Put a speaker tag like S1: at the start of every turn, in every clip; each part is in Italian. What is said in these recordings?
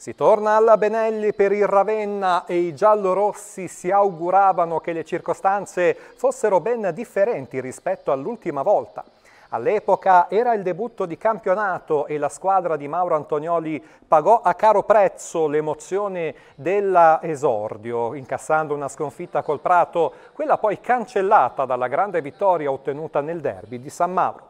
S1: Si torna alla Benelli per il Ravenna e i giallorossi si auguravano che le circostanze fossero ben differenti rispetto all'ultima volta. All'epoca era il debutto di campionato e la squadra di Mauro Antonioli pagò a caro prezzo l'emozione dell'esordio, incassando una sconfitta col Prato, quella poi cancellata dalla grande vittoria ottenuta nel derby di San Mauro.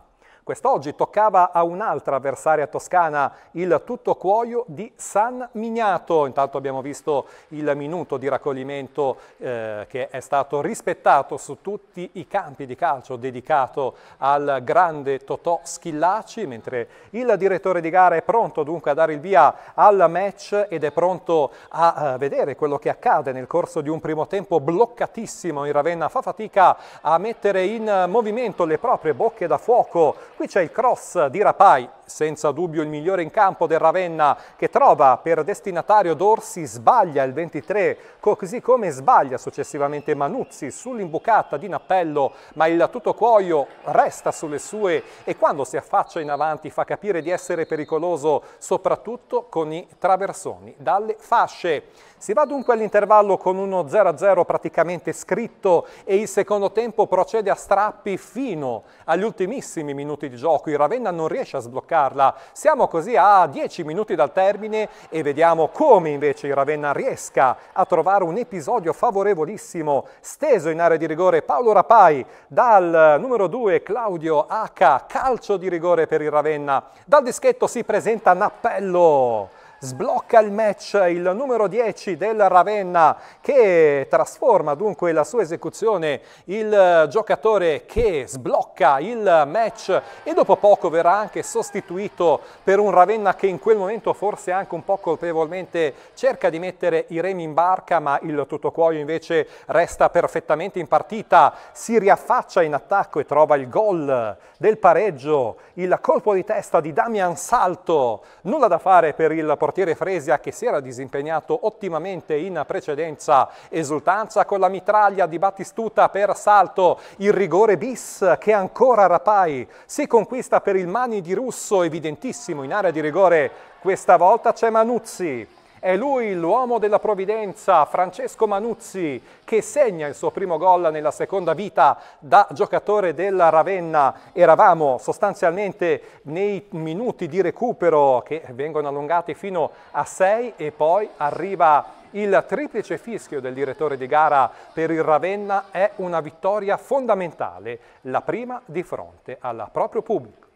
S1: Quest'oggi toccava a un'altra avversaria toscana, il tutto cuoio di San Mignato. Intanto abbiamo visto il minuto di raccoglimento eh, che è stato rispettato su tutti i campi di calcio dedicato al grande Totò Schillaci, mentre il direttore di gara è pronto dunque a dare il via al match ed è pronto a eh, vedere quello che accade nel corso di un primo tempo bloccatissimo in Ravenna. Fa fatica a mettere in movimento le proprie bocche da fuoco Qui c'è il cross di Rapai, senza dubbio il migliore in campo del Ravenna, che trova per destinatario Dorsi, sbaglia il 23, così come sbaglia successivamente Manuzzi sull'imbucata di Nappello, ma il tutto cuoio resta sulle sue e quando si affaccia in avanti fa capire di essere pericoloso, soprattutto con i traversoni dalle fasce. Si va dunque all'intervallo con uno 0-0 praticamente scritto e il secondo tempo procede a strappi fino agli ultimissimi minuti di gioco, il Ravenna non riesce a sbloccarla. Siamo così a 10 minuti dal termine e vediamo come invece il Ravenna riesca a trovare un episodio favorevolissimo. Steso in area di rigore Paolo Rapai, dal numero 2 Claudio H, calcio di rigore per il Ravenna. Dal dischetto si presenta Nappello sblocca il match il numero 10 del Ravenna che trasforma dunque la sua esecuzione il giocatore che sblocca il match e dopo poco verrà anche sostituito per un Ravenna che in quel momento forse anche un po' colpevolmente cerca di mettere i remi in barca ma il tutto cuoio invece resta perfettamente in partita, si riaffaccia in attacco e trova il gol del pareggio, il colpo di testa di Damian Salto, nulla da fare per il portiere portiere Fresia che si era disimpegnato ottimamente in precedenza. Esultanza con la mitraglia di Battistuta per salto, il rigore bis che ancora Rapai si conquista per il mani di Russo, evidentissimo in area di rigore. Questa volta c'è Manuzzi è lui l'uomo della provvidenza, Francesco Manuzzi, che segna il suo primo gol nella seconda vita da giocatore della Ravenna. Eravamo sostanzialmente nei minuti di recupero che vengono allungati fino a 6 e poi arriva il triplice fischio del direttore di gara per il Ravenna è una vittoria fondamentale, la prima di fronte al proprio pubblico.